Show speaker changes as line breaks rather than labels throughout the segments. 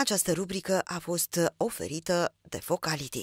Această rubrică a fost oferită de Focality.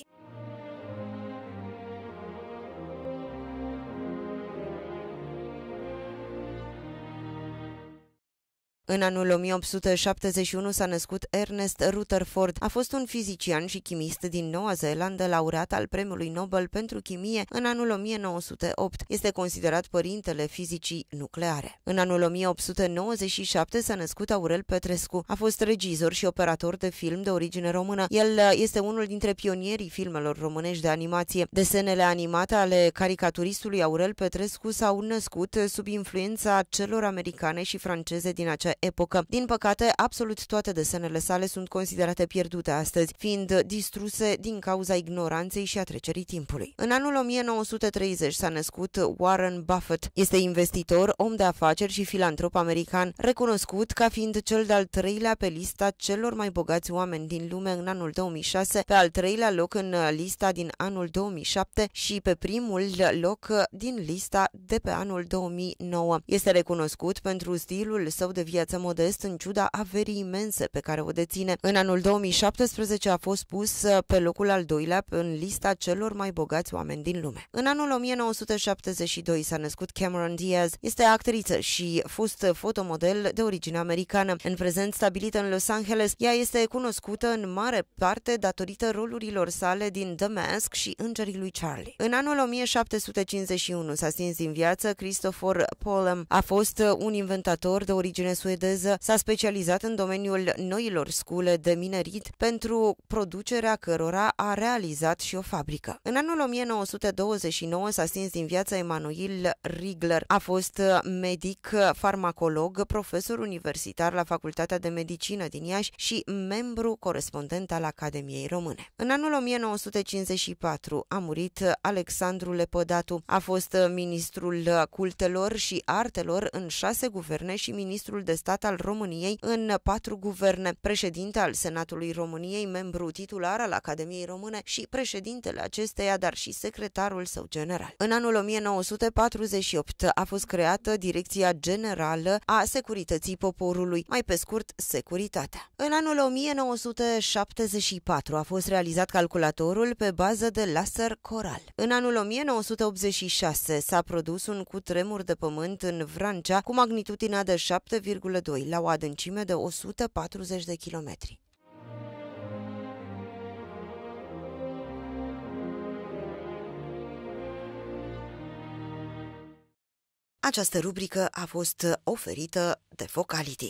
În anul 1871 s-a născut Ernest Rutherford. A fost un fizician și chimist din Noua Zeelandă, laureat al Premiului Nobel pentru Chimie în anul 1908. Este considerat părintele fizicii nucleare. În anul 1897 s-a născut Aurel Petrescu. A fost regizor și operator de film de origine română. El uh, este unul dintre pionierii filmelor românești de animație. Desenele animate ale caricaturistului Aurel Petrescu s-au născut sub influența celor americane și franceze din acea epocă. Din păcate, absolut toate desenele sale sunt considerate pierdute astăzi, fiind distruse din cauza ignoranței și a trecerii timpului. În anul 1930 s-a născut Warren Buffett. Este investitor, om de afaceri și filantrop american, recunoscut ca fiind cel de-al treilea pe lista celor mai bogați oameni din lume în anul 2006, pe al treilea loc în lista din anul 2007 și pe primul loc din lista de pe anul 2009. Este recunoscut pentru stilul său de viață viață modest în ciuda averii imense pe care o deține. În anul 2017 a fost pus uh, pe locul al doilea în lista celor mai bogați oameni din lume. În anul 1972 s-a născut Cameron Diaz. Este actriță și fost fotomodel de origine americană. În prezent stabilită în Los Angeles, ea este cunoscută în mare parte datorită rolurilor sale din The Mask și Îngerii lui Charlie. În anul 1751 s-a stins din viață Christopher Polem. A fost uh, un inventator de origine suedeză suedeză s-a specializat în domeniul noilor scule de minerit pentru producerea cărora a realizat și o fabrică. În anul 1929 s-a stins din viața Emanuel Rigler. A fost medic, farmacolog, profesor universitar la Facultatea de Medicină din Iași și membru corespondent al Academiei Române. În anul 1954 a murit Alexandru Lepădatu. A fost ministrul cultelor și artelor în șase guverne și ministrul de stat al României în patru guverne, președinte al Senatului României, membru titular al Academiei Române și președintele acesteia, dar și secretarul său general. În anul 1948 a fost creată Direcția Generală a Securității Poporului, mai pe scurt, Securitatea. În anul 1974 a fost realizat calculatorul pe bază de laser coral. În anul 1986 s-a produs un cutremur de pământ în Vrancea cu magnitudinea de 7, 1,2 la o adâncime de 140 de kilometri. Această rubrică a fost oferită de Focality.